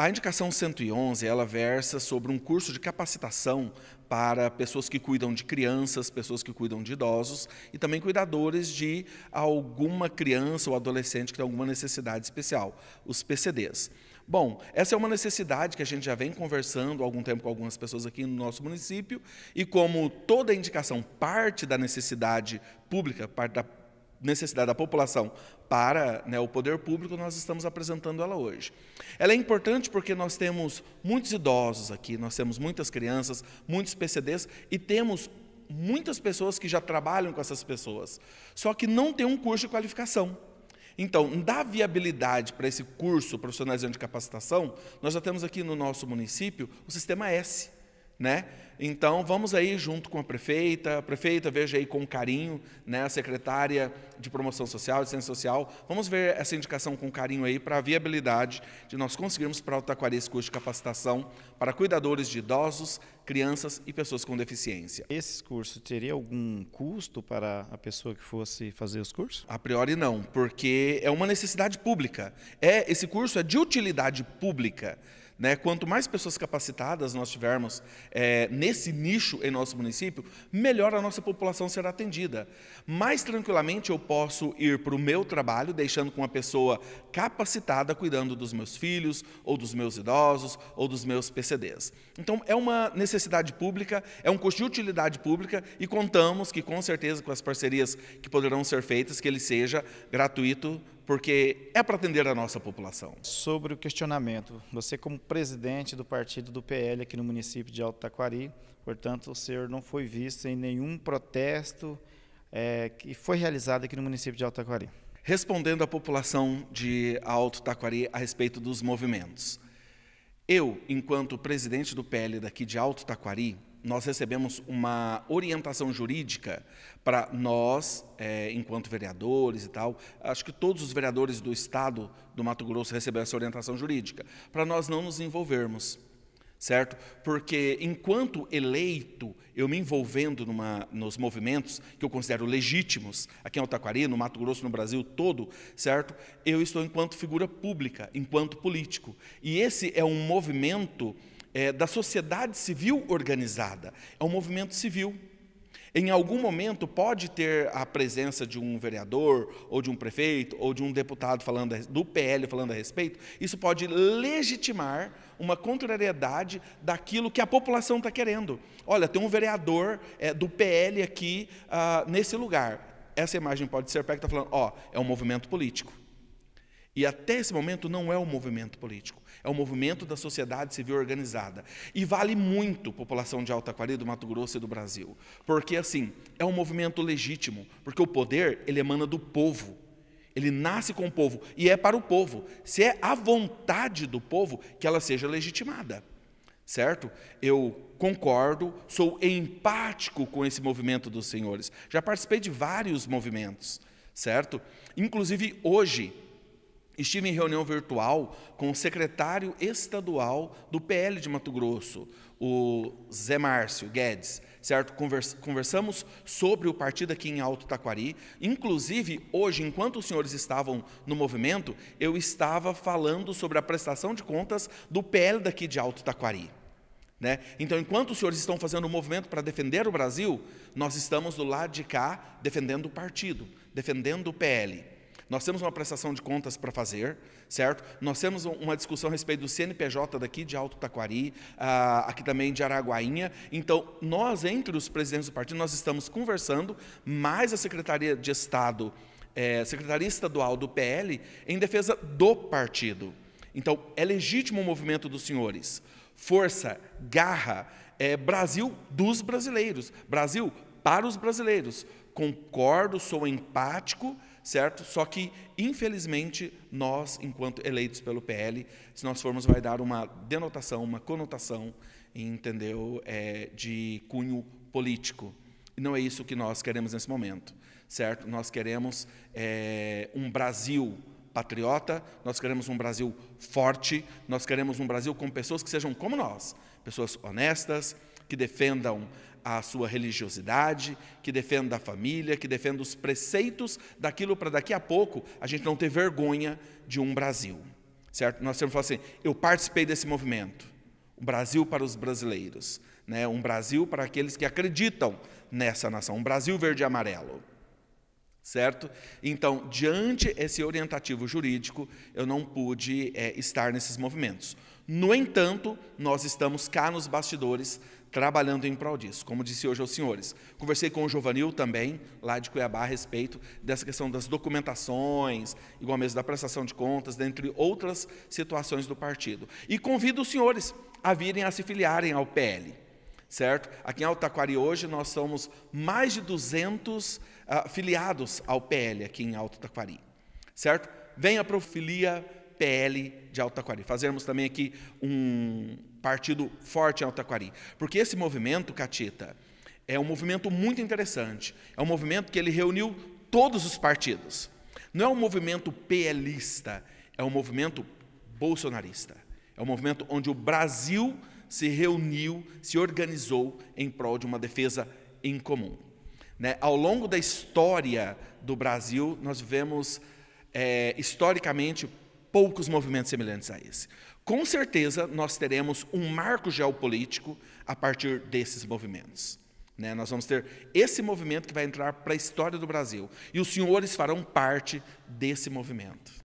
A indicação 111, ela versa sobre um curso de capacitação para pessoas que cuidam de crianças, pessoas que cuidam de idosos e também cuidadores de alguma criança ou adolescente que tem alguma necessidade especial, os PCDs. Bom, essa é uma necessidade que a gente já vem conversando há algum tempo com algumas pessoas aqui no nosso município, e como toda indicação parte da necessidade pública, parte da necessidade da população para né, o poder público, nós estamos apresentando ela hoje. Ela é importante porque nós temos muitos idosos aqui, nós temos muitas crianças, muitos PCDs e temos muitas pessoas que já trabalham com essas pessoas, só que não tem um curso de qualificação. Então, dá viabilidade para esse curso profissionalizante de capacitação, nós já temos aqui no nosso município o sistema S, né? Então, vamos aí junto com a prefeita, a prefeita veja aí com carinho, né, a secretária de Promoção Social, de Ciência Social, vamos ver essa indicação com carinho aí para a viabilidade de nós conseguirmos para o Taquari esse curso de capacitação para cuidadores de idosos, crianças e pessoas com deficiência. Esse curso teria algum custo para a pessoa que fosse fazer os cursos? A priori não, porque é uma necessidade pública. É, esse curso é de utilidade pública. Né? Quanto mais pessoas capacitadas nós tivermos é, nesse nicho em nosso município, melhor a nossa população será atendida. Mais tranquilamente eu posso ir para o meu trabalho, deixando com uma pessoa capacitada cuidando dos meus filhos, ou dos meus idosos, ou dos meus PCDs. Então, é uma necessidade pública, é um custo de utilidade pública e contamos que, com certeza, com as parcerias que poderão ser feitas, que ele seja gratuito porque é para atender a nossa população. Sobre o questionamento, você como presidente do partido do PL aqui no município de Alto Taquari, portanto o senhor não foi visto em nenhum protesto é, que foi realizado aqui no município de Alto Taquari? Respondendo à população de Alto Taquari a respeito dos movimentos. Eu, enquanto presidente do PL daqui de Alto Taquari, nós recebemos uma orientação jurídica para nós, é, enquanto vereadores e tal, acho que todos os vereadores do Estado do Mato Grosso receberam essa orientação jurídica, para nós não nos envolvermos, certo? Porque enquanto eleito, eu me envolvendo numa, nos movimentos que eu considero legítimos, aqui em Otaquari, no Mato Grosso, no Brasil todo, certo? Eu estou enquanto figura pública, enquanto político. E esse é um movimento é, da sociedade civil organizada, é um movimento civil. Em algum momento pode ter a presença de um vereador, ou de um prefeito, ou de um deputado falando do PL falando a respeito. Isso pode legitimar uma contrariedade daquilo que a população está querendo. Olha, tem um vereador é, do PL aqui ah, nesse lugar. Essa imagem pode ser pega que está falando, ó, é um movimento político. E até esse momento não é um movimento político, é um movimento da sociedade civil organizada. E vale muito população de Alta Quari, do Mato Grosso e do Brasil, porque assim, é um movimento legítimo, porque o poder, ele emana do povo. Ele nasce com o povo e é para o povo. Se é a vontade do povo que ela seja legitimada. Certo? Eu concordo, sou empático com esse movimento dos senhores. Já participei de vários movimentos, certo? Inclusive hoje, Estive em reunião virtual com o secretário estadual do PL de Mato Grosso, o Zé Márcio Guedes, certo? Conversamos sobre o partido aqui em Alto Taquari. Inclusive, hoje, enquanto os senhores estavam no movimento, eu estava falando sobre a prestação de contas do PL daqui de Alto Taquari. Né? Então, enquanto os senhores estão fazendo o um movimento para defender o Brasil, nós estamos do lado de cá defendendo o partido, defendendo o PL. Nós temos uma prestação de contas para fazer, certo? Nós temos uma discussão a respeito do CNPJ daqui de Alto Taquari, ah, aqui também de Araguainha. Então, nós, entre os presidentes do partido, nós estamos conversando, mais a Secretaria de Estado, é, Secretaria Estadual do PL, em defesa do partido. Então, é legítimo o movimento dos senhores. Força, garra, é, Brasil dos brasileiros. Brasil para os brasileiros. Concordo, sou empático certo? Só que, infelizmente, nós, enquanto eleitos pelo PL, se nós formos, vai dar uma denotação, uma conotação, entendeu, é, de cunho político. E não é isso que nós queremos nesse momento, certo? Nós queremos é, um Brasil patriota, nós queremos um Brasil forte, nós queremos um Brasil com pessoas que sejam como nós, pessoas honestas, que defendam a sua religiosidade, que defenda a família, que defenda os preceitos daquilo para daqui a pouco a gente não ter vergonha de um Brasil. Certo? Nós temos que falar assim: eu participei desse movimento. O Brasil para os brasileiros, né? um Brasil para aqueles que acreditam nessa nação, um Brasil verde e amarelo certo? Então, diante esse orientativo jurídico, eu não pude é, estar nesses movimentos. No entanto, nós estamos cá nos bastidores trabalhando em prol disso, como disse hoje aos senhores. Conversei com o Giovanil também, lá de Cuiabá, a respeito dessa questão das documentações, igual mesmo da prestação de contas, dentre outras situações do partido. E convido os senhores a virem a se filiarem ao PL certo? Aqui em Taquari hoje nós somos mais de 200 uh, ah, filiados ao PL aqui em Taquari certo? Venha para o Filia PL de Taquari fazemos também aqui um partido forte em Taquari Porque esse movimento, Catita, é um movimento muito interessante. É um movimento que ele reuniu todos os partidos. Não é um movimento PLista, é um movimento bolsonarista. É um movimento onde o Brasil se reuniu, se organizou em prol de uma defesa em comum. Né? Ao longo da história do Brasil, nós vivemos, é, historicamente, poucos movimentos semelhantes a esse. Com certeza, nós teremos um marco geopolítico a partir desses movimentos. Né? Nós vamos ter esse movimento que vai entrar para a história do Brasil. E os senhores farão parte desse movimento.